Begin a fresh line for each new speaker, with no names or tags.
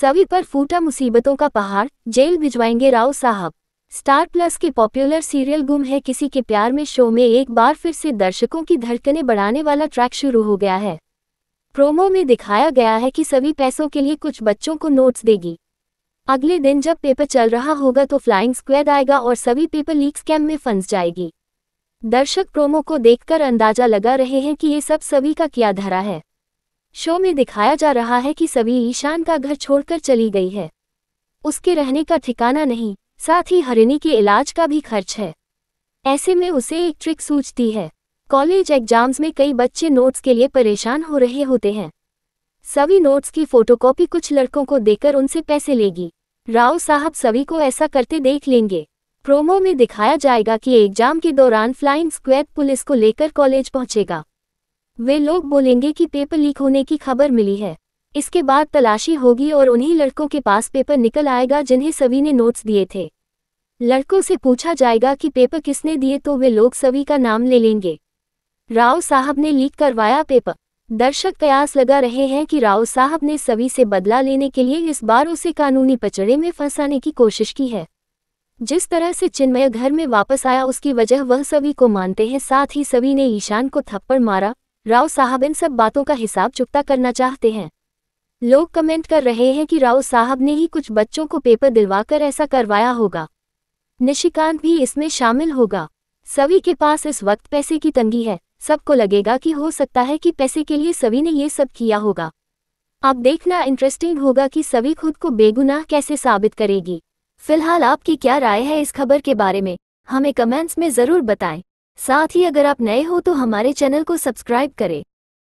सभी पर फूटा मुसीबतों का पहाड़ जेल भिजवाएंगे राव साहब स्टार प्लस के पॉपुलर सीरियल गुम है किसी के प्यार में शो में एक बार फिर से दर्शकों की धड़कने बढ़ाने वाला ट्रैक शुरू हो गया है प्रोमो में दिखाया गया है कि सभी पैसों के लिए कुछ बच्चों को नोट्स देगी अगले दिन जब पेपर चल रहा होगा तो फ्लाइंग स्क्वेड आएगा और सभी पेपर लीक स्कैम में फंस जाएगी दर्शक प्रोमो को देखकर अंदाजा लगा रहे हैं कि ये सब सभी का किया धरा है शो में दिखाया जा रहा है कि सभी ईशान का घर छोड़कर चली गई है उसके रहने का ठिकाना नहीं साथ ही हरिणी के इलाज का भी खर्च है ऐसे में उसे एक ट्रिक सूझती है कॉलेज एग्जाम्स में कई बच्चे नोट्स के लिए परेशान हो रहे होते हैं सभी नोट्स की फोटोकॉपी कुछ लड़कों को देकर उनसे पैसे लेगी राव साहब सभी को ऐसा करते देख लेंगे प्रोमो में दिखाया जाएगा कि एग्जाम के दौरान फ्लाइंग स्क्वैड पुलिस को लेकर कॉलेज पहुंचेगा वे लोग बोलेंगे कि पेपर लीक होने की खबर मिली है इसके बाद तलाशी होगी और उन्हीं लड़कों के पास पेपर निकल आएगा जिन्हें सभी ने नोट्स दिए थे लड़कों से पूछा जाएगा कि पेपर किसने दिए तो वे लोग सभी का नाम ले लेंगे राव साहब ने लीक करवाया पेपर दर्शक कयास लगा रहे हैं कि राव साहब ने सभी से बदला लेने के लिए इस बार उसे कानूनी पचड़े में फंसाने की कोशिश की है जिस तरह से चिन्मय घर में वापस आया उसकी वजह वह सभी को मानते हैं साथ ही सभी ने ईशान को थप्पड़ मारा राव साहब इन सब बातों का हिसाब चुकता करना चाहते हैं लोग कमेंट कर रहे हैं कि राव साहब ने ही कुछ बच्चों को पेपर दिलवाकर ऐसा करवाया होगा निशिकांत भी इसमें शामिल होगा सभी के पास इस वक्त पैसे की तंगी है सबको लगेगा कि हो सकता है कि पैसे के लिए सभी ने ये सब किया होगा अब देखना इंटरेस्टिंग होगा कि सभी खुद को बेगुनाह कैसे साबित करेगी फिलहाल आपकी क्या राय है इस खबर के बारे में हमें कमेंट्स में ज़रूर बताएं साथ ही अगर आप नए हो तो हमारे चैनल को सब्सक्राइब करें